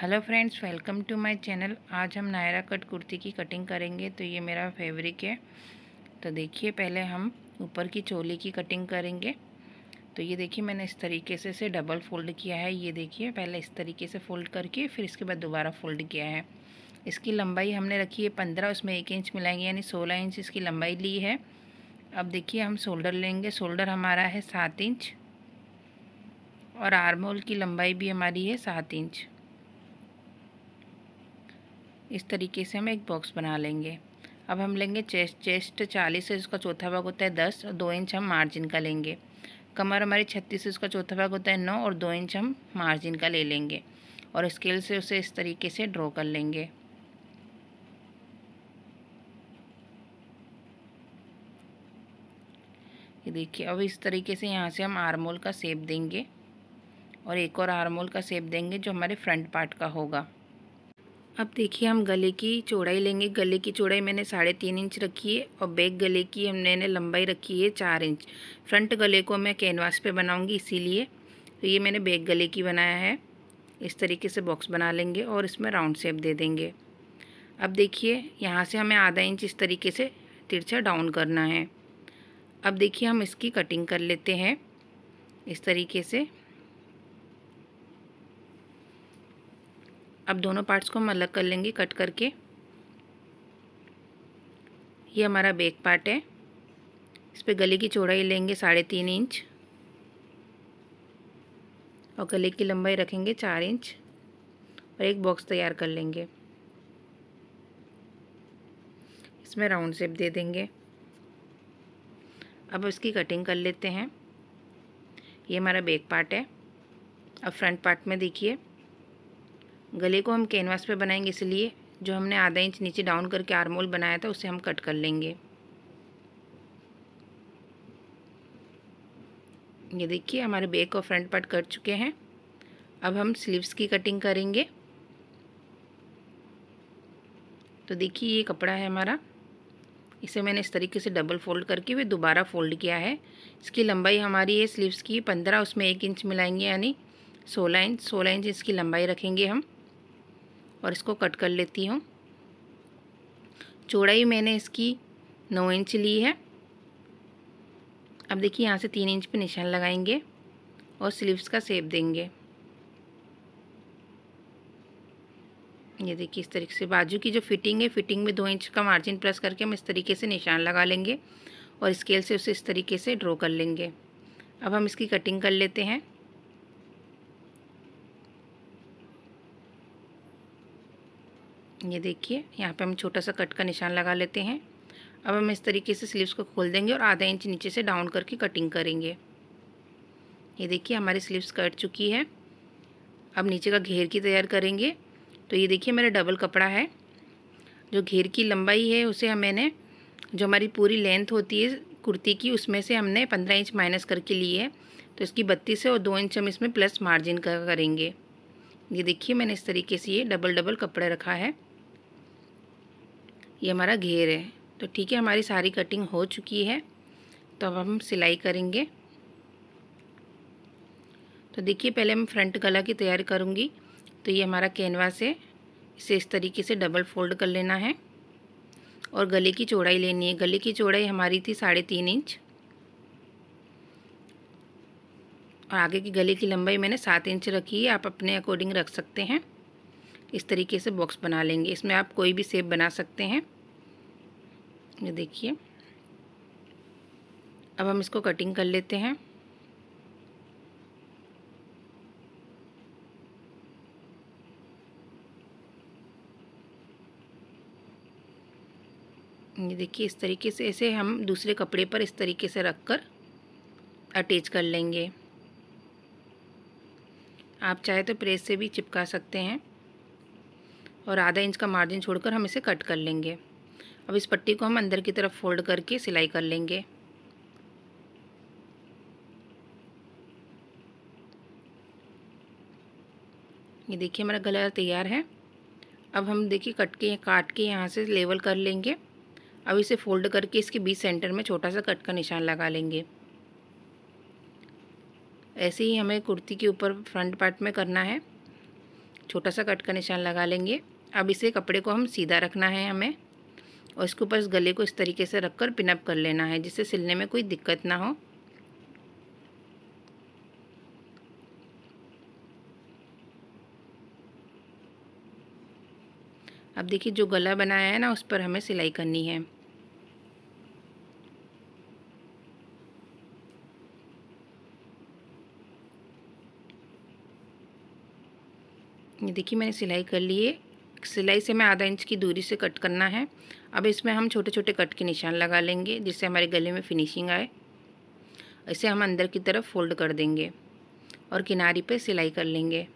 hello friends welcome to my channel आज हम Naira cut kurti की कटिंग करेंगे तो ये मेरा फेवरिक है तो देखिए पहले हम ऊपर की चोली की कटिंग करेंगे तो ये देखिए मैंने इस तरीके से इसे डबल फोल्ड किया है ये देखिए पहले इस तरीके से फोल्ड करके फिर इसके बाद दोबारा फोल्ड किया है इसकी लंबाई हमने रखी है पंद्रह उसमें एक इंच मिलाएंगे यानी सोलह इंच इसकी लंबाई ली है अब देखिए हम शोल्डर लेंगे शोल्डर हमारा है सात इंच और आर्मोल की लंबाई भी हमारी है सात इंच इस तरीके से हम एक बॉक्स बना लेंगे अब हम लेंगे चेस्ट चेस्ट चालीस से इसका चौथा भाग होता है दस और दो इंच हम मार्जिन का लेंगे कमर हमारी छत्तीस से उसका चौथा भाग होता है नौ और दो इंच हम मार्जिन का ले लेंगे और स्केल से उसे इस तरीके से ड्रॉ कर लेंगे ये देखिए अब इस तरीके से यहाँ से हम आरमोल का सेप देंगे और एक और आरमोल का सेप देंगे जो हमारे फ्रंट पार्ट का होगा अब देखिए हम गले की चौड़ाई लेंगे गले की चौड़ाई मैंने साढ़े तीन इंच रखी है और बैक गले की हमने लंबाई रखी है चार इंच फ्रंट गले को मैं कैनवास पे बनाऊंगी इसीलिए तो ये मैंने बैक गले की बनाया है इस तरीके से बॉक्स बना लेंगे और इसमें राउंड शेप दे देंगे अब देखिए यहाँ से हमें आधा इंच इस तरीके से तिरछा डाउन करना है अब देखिए हम इसकी कटिंग कर लेते हैं इस तरीके से अब दोनों पार्ट्स को हम अलग कर लेंगे कट करके ये हमारा बेक पार्ट है इस पर गले की चौड़ाई लेंगे साढ़े तीन इंच और गले की लंबाई रखेंगे चार इंच और एक बॉक्स तैयार कर लेंगे इसमें राउंड शेप दे देंगे अब इसकी कटिंग कर लेते हैं ये हमारा बेक पार्ट है अब फ्रंट पार्ट में देखिए गले को हम कैनवास पे बनाएंगे इसलिए जो हमने आधा इंच नीचे डाउन करके आरमोल बनाया था उसे हम कट कर लेंगे ये देखिए हमारे बैक और फ्रंट पार्ट कट चुके हैं अब हम स्लीव्स की कटिंग करेंगे तो देखिए ये कपड़ा है हमारा इसे मैंने इस तरीके से डबल फोल्ड करके वे दोबारा फोल्ड किया है इसकी लंबाई हमारी ये स्लीव्स की पंद्रह उसमें एक इंच मिलाएंगे यानी सोलह इंच सोलह इंच इसकी लंबाई रखेंगे हम और इसको कट कर लेती हूँ चौड़ाई मैंने इसकी नौ इंच ली है अब देखिए यहाँ से तीन इंच पे निशान लगाएंगे और स्लीव्स का सेप देंगे ये देखिए इस तरीके से बाजू की जो फिटिंग है फिटिंग में दो इंच का मार्जिन प्लस करके हम इस तरीके से निशान लगा लेंगे और स्केल से उसे इस तरीके से ड्रॉ कर लेंगे अब हम इसकी कटिंग कर लेते हैं ये देखिए यहाँ पे हम छोटा सा कट का निशान लगा लेते हैं अब हम इस तरीके से स्लीव्स को खोल देंगे और आधा इंच नीचे से डाउन करके कटिंग करेंगे ये देखिए हमारी स्लीव्स कट चुकी है अब नीचे का घेर की तैयार करेंगे तो ये देखिए मेरा डबल कपड़ा है जो घेर की लंबाई है उसे हमें जो हमारी पूरी लेंथ होती है कुर्ती की उसमें से हमने पंद्रह इंच माइनस करके ली है तो इसकी बत्तीस है और दो इंच हम इसमें प्लस मार्जिन का करेंगे ये देखिए मैंने इस तरीके से ये डबल डबल कपड़े रखा है ये हमारा घेर है तो ठीक है हमारी सारी कटिंग हो चुकी है तो अब हम सिलाई करेंगे तो देखिए पहले मैं फ्रंट गला की तैयारी करूँगी तो ये हमारा कैनवास है इसे इस तरीके से डबल फोल्ड कर लेना है और गले की चौड़ाई लेनी है गले की चौड़ाई हमारी थी साढ़े तीन इंच और आगे की गले की लंबाई मैंने सात इंच रखी है आप अपने अकॉर्डिंग रख सकते हैं इस तरीके से बॉक्स बना लेंगे इसमें आप कोई भी सेप बना सकते हैं ये देखिए अब हम इसको कटिंग कर लेते हैं ये देखिए इस तरीके से ऐसे हम दूसरे कपड़े पर इस तरीके से रख कर अटैच कर लेंगे आप चाहे तो प्रेस से भी चिपका सकते हैं और आधा इंच का मार्जिन छोड़कर हम इसे कट कर लेंगे अब इस पट्टी को हम अंदर की तरफ फोल्ड करके सिलाई कर लेंगे ये देखिए हमारा गला तैयार है अब हम देखिए कट के काट के यहाँ से लेवल कर लेंगे अब इसे फोल्ड करके इसके बीच सेंटर में छोटा सा कट का निशान लगा लेंगे ऐसे ही हमें कुर्ती के ऊपर फ्रंट पार्ट में करना है छोटा सा कट का निशान लगा लेंगे अब इसे कपड़े को हम सीधा रखना है हमें और इसके ऊपर इस गले को इस तरीके से रखकर पिनअप कर लेना है जिससे सिलने में कोई दिक्कत ना हो अब देखिए जो गला बनाया है ना उस पर हमें सिलाई करनी है ये देखिए मैंने सिलाई कर ली है सिलाई से हमें आधा इंच की दूरी से कट करना है अब इसमें हम छोटे छोटे कट के निशान लगा लेंगे जिससे हमारे गले में फिनिशिंग आए इसे हम अंदर की तरफ फोल्ड कर देंगे और किनारी पे सिलाई कर लेंगे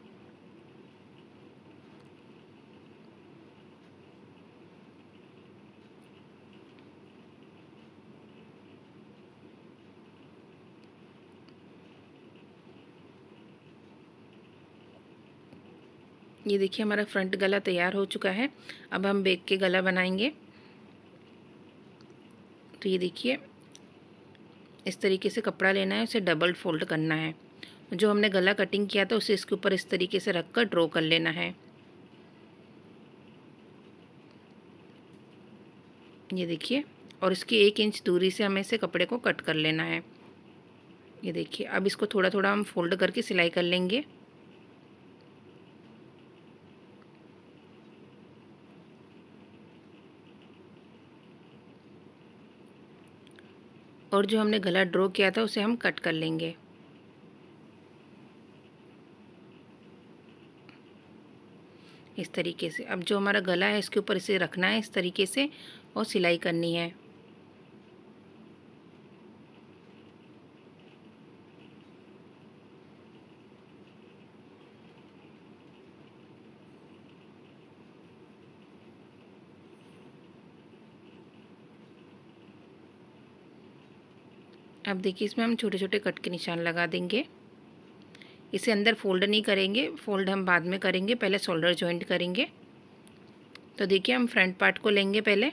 ये देखिए हमारा फ्रंट गला तैयार हो चुका है अब हम बेक के गला बनाएंगे तो ये देखिए इस तरीके से कपड़ा लेना है उसे डबल फोल्ड करना है जो हमने गला कटिंग किया था उसे इसके ऊपर इस तरीके से रख कर ड्रॉ कर लेना है ये देखिए और इसकी एक इंच दूरी से हमें इसे कपड़े को कट कर लेना है ये देखिए अब इसको थोड़ा थोड़ा हम फोल्ड करके सिलाई कर लेंगे और जो हमने गला ड्रॉ किया था उसे हम कट कर लेंगे इस तरीके से अब जो हमारा गला है इसके ऊपर इसे रखना है इस तरीके से और सिलाई करनी है अब देखिए इसमें हम छोटे छोटे कट के निशान लगा देंगे इसे अंदर फोल्ड नहीं करेंगे फोल्ड हम बाद में करेंगे पहले शोल्डर जॉइंट करेंगे तो देखिए हम फ्रंट पार्ट को लेंगे पहले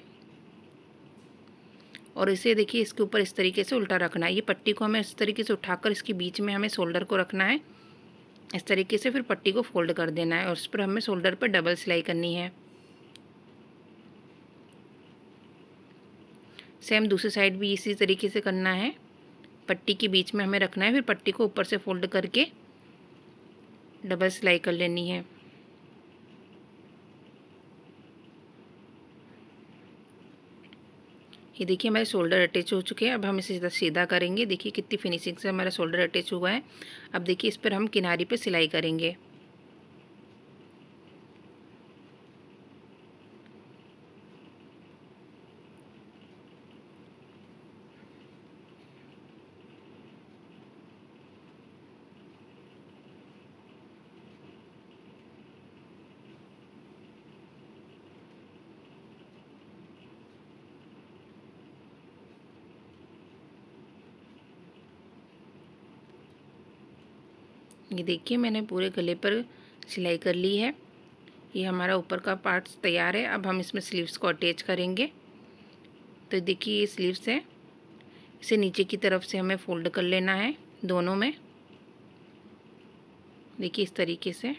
और इसे देखिए इसके ऊपर इस तरीके से उल्टा रखना है ये पट्टी को हमें इस तरीके से उठाकर इसके बीच में हमें शोल्डर को रखना है इस तरीके से फिर पट्टी को फोल्ड कर देना है और उस पर हमें शोल्डर पर डबल सिलाई करनी है सेम दूसरी साइड भी इसी तरीके से करना है पट्टी के बीच में हमें रखना है फिर पट्टी को ऊपर से फोल्ड करके डबल सिलाई कर लेनी है ये देखिए हमारे शोल्डर अटैच हो चुके हैं अब हम इसे सीधा सीधा करेंगे देखिए कितनी फिनिशिंग से हमारा शोल्डर अटैच हुआ है अब देखिए इस पर हम किनारी पर सिलाई करेंगे ये देखिए मैंने पूरे गले पर सिलाई कर ली है ये हमारा ऊपर का पार्ट तैयार है अब हम इसमें स्लीव्स को अटैच करेंगे तो देखिए ये स्लीव्स है इसे नीचे की तरफ से हमें फोल्ड कर लेना है दोनों में देखिए इस तरीके से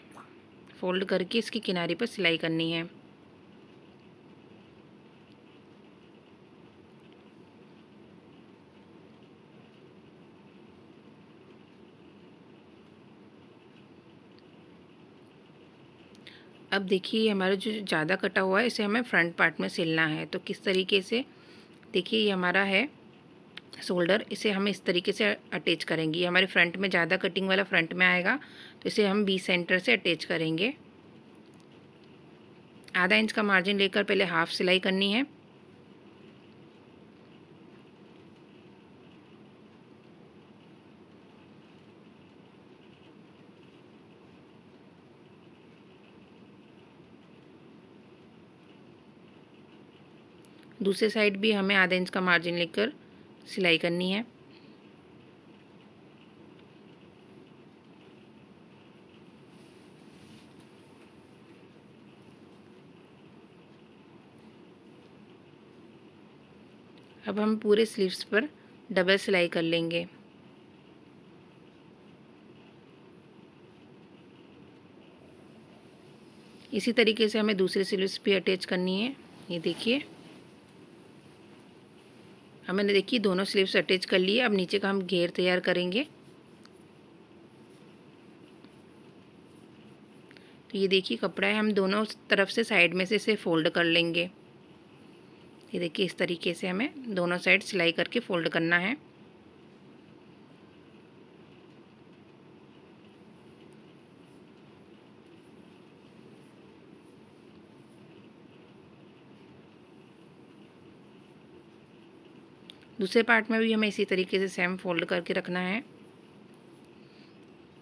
फोल्ड करके इसकी किनारे पर सिलाई करनी है अब देखिए हमारा जो ज़्यादा कटा हुआ है इसे हमें फ्रंट पार्ट में सिलना है तो किस तरीके से देखिए ये हमारा है शोल्डर इसे हम इस तरीके से अटैच करेंगे ये हमारे फ्रंट में ज़्यादा कटिंग वाला फ्रंट में आएगा तो इसे हम बी सेंटर से अटैच करेंगे आधा इंच का मार्जिन लेकर पहले हाफ सिलाई करनी है दूसरे साइड भी हमें आधा इंच का मार्जिन लेकर सिलाई करनी है अब हम पूरे स्लीव्स पर डबल सिलाई कर लेंगे इसी तरीके से हमें दूसरे स्लीव्स भी अटैच करनी है ये देखिए मैंने देखिए दोनों स्लीव्स अटैच कर लिए अब नीचे का हम घेर तैयार करेंगे तो ये देखिए कपड़ा है हम दोनों तरफ से साइड में से इसे फोल्ड कर लेंगे ये देखिए इस तरीके से हमें दोनों साइड सिलाई करके फोल्ड करना है दूसरे पार्ट में भी हमें इसी तरीके से सेम फोल्ड करके रखना है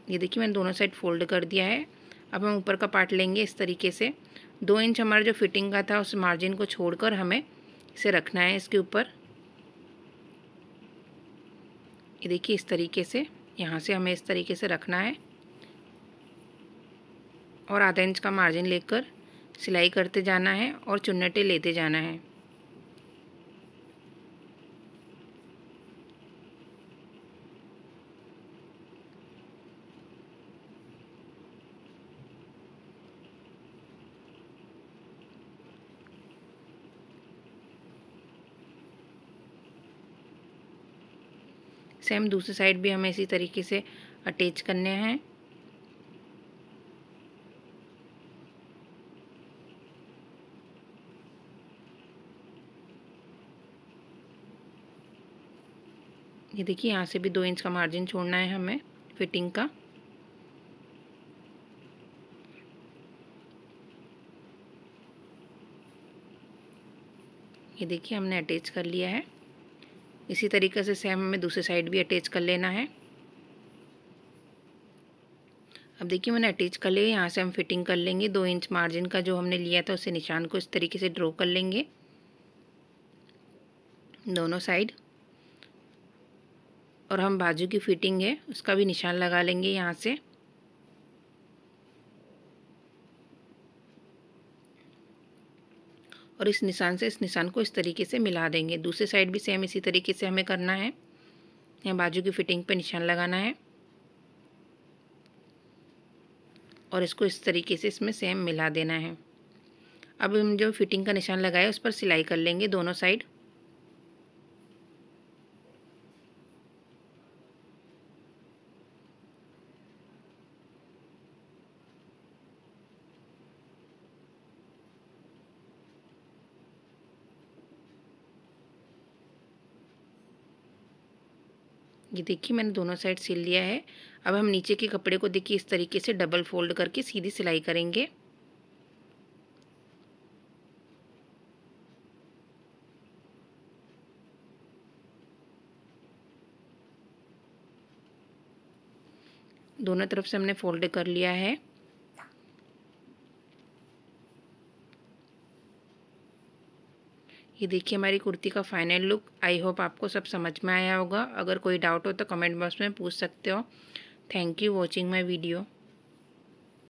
ये देखिए मैंने दोनों साइड फोल्ड कर दिया है अब हम ऊपर का पार्ट लेंगे इस तरीके से दो इंच हमारा जो फिटिंग का था उस मार्जिन को छोड़कर हमें इसे रखना है इसके ऊपर ये देखिए इस तरीके से यहाँ से हमें इस तरीके से रखना है और आधा इंच का मार्जिन लेकर सिलाई करते जाना है और चुन्नटे लेते जाना है सेम दूसरी साइड भी हमें इसी तरीके से अटैच करने हैं ये देखिए यहाँ से भी दो इंच का मार्जिन छोड़ना है हमें फिटिंग का ये देखिए हमने अटैच कर लिया है इसी तरीके से सेम हमें दूसरी साइड भी अटैच कर लेना है अब देखिए मैंने अटैच कर लिया यहाँ से हम फिटिंग कर लेंगे दो इंच मार्जिन का जो हमने लिया था उसे निशान को इस तरीके से ड्रॉ कर लेंगे दोनों साइड और हम बाजू की फिटिंग है उसका भी निशान लगा लेंगे यहाँ से और इस निशान से इस निशान को इस तरीके से मिला देंगे दूसरे साइड भी सेम इसी तरीके से हमें करना है यहाँ बाजू की फिटिंग पे निशान लगाना है और इसको इस तरीके से इसमें सेम मिला देना है अब हम जो फिटिंग का निशान लगाया उस पर सिलाई कर लेंगे दोनों साइड ये देखिए मैंने दोनों साइड सिल लिया है अब हम नीचे के कपड़े को देखिए इस तरीके से डबल फोल्ड करके सीधी सिलाई करेंगे दोनों तरफ से हमने फोल्ड कर लिया है ये देखिए हमारी कुर्ती का फाइनल लुक आई होप आपको सब समझ में आया होगा अगर कोई डाउट हो तो कमेंट बॉक्स में पूछ सकते हो thank you watching my video